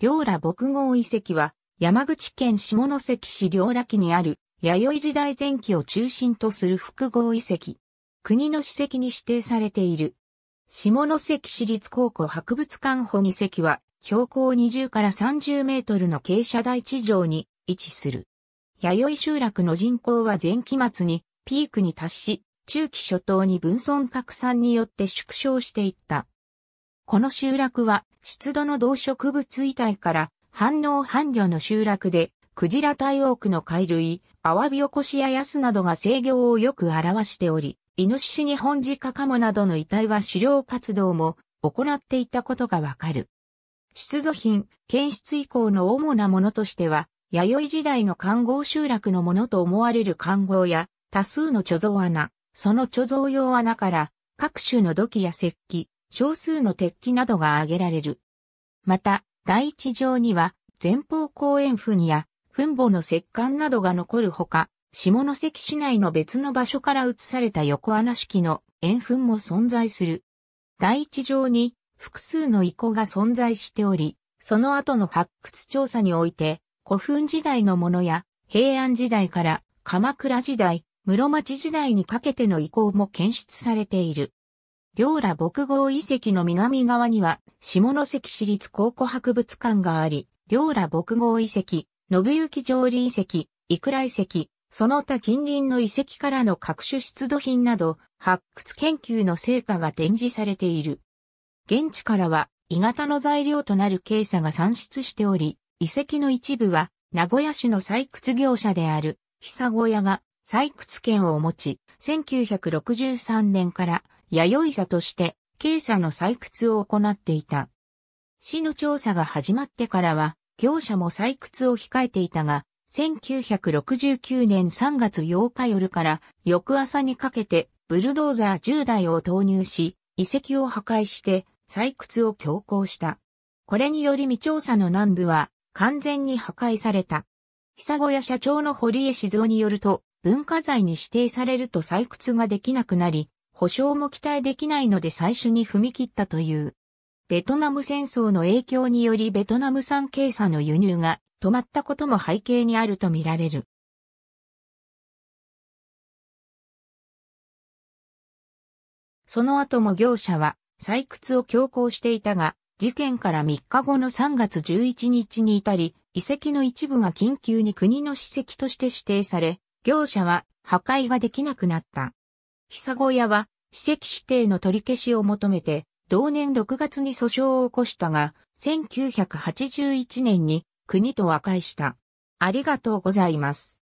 両羅牧郷遺跡は、山口県下関市両羅期にある、弥生時代前期を中心とする複合遺跡。国の史跡に指定されている。下関市立高校博物館保遺跡は、標高20から30メートルの傾斜台地上に位置する。弥生集落の人口は前期末にピークに達し、中期初頭に分村拡散によって縮小していった。この集落は湿度の動植物遺体から反応反魚の集落で、クジラ対多くの貝類、アワビオコシやヤスなどが制御をよく表しており、イノシシニホンジカカモなどの遺体は狩猟活動も行っていたことがわかる。出土品、検出以降の主なものとしては、弥生時代の看護集落のものと思われる看護や多数の貯蔵穴、その貯蔵用穴から各種の土器や石器、少数の鉄器などが挙げられる。また、第一条には、前方後円墳や、墳墓の石棺などが残るほか、下関市内の別の場所から移された横穴式の円墳も存在する。第一条に複数の遺構が存在しており、その後の発掘調査において、古墳時代のものや、平安時代から鎌倉時代、室町時代にかけての遺構も検出されている。両羅木号遺跡の南側には、下関市立考古博物館があり、両羅木号遺跡、信行上里遺跡、イクラ遺跡、その他近隣の遺跡からの各種出土品など、発掘研究の成果が展示されている。現地からは、鋳型の材料となる軽査が算出しており、遺跡の一部は、名古屋市の採掘業者である、久小屋が採掘権を持ち、1963年から弥生座として、経査の採掘を行っていた。市の調査が始まってからは、業者も採掘を控えていたが、1969年3月8日夜から翌朝にかけてブルドーザー10台を投入し、遺跡を破壊して採掘を強行した。これにより未調査の南部は完全に破壊された。久小屋社長の堀江静夫によると、文化財に指定されると採掘ができなくなり、保証も期待できないので最初に踏み切ったという。ベトナム戦争の影響によりベトナム産経産の輸入が止まったことも背景にあるとみられる。その後も業者は採掘を強行していたが、事件から3日後の3月11日に至り、遺跡の一部が緊急に国の史跡として指定され、業者は破壊ができなくなった。久小屋は、史跡指定の取り消しを求めて、同年6月に訴訟を起こしたが、1981年に国と和解した。ありがとうございます。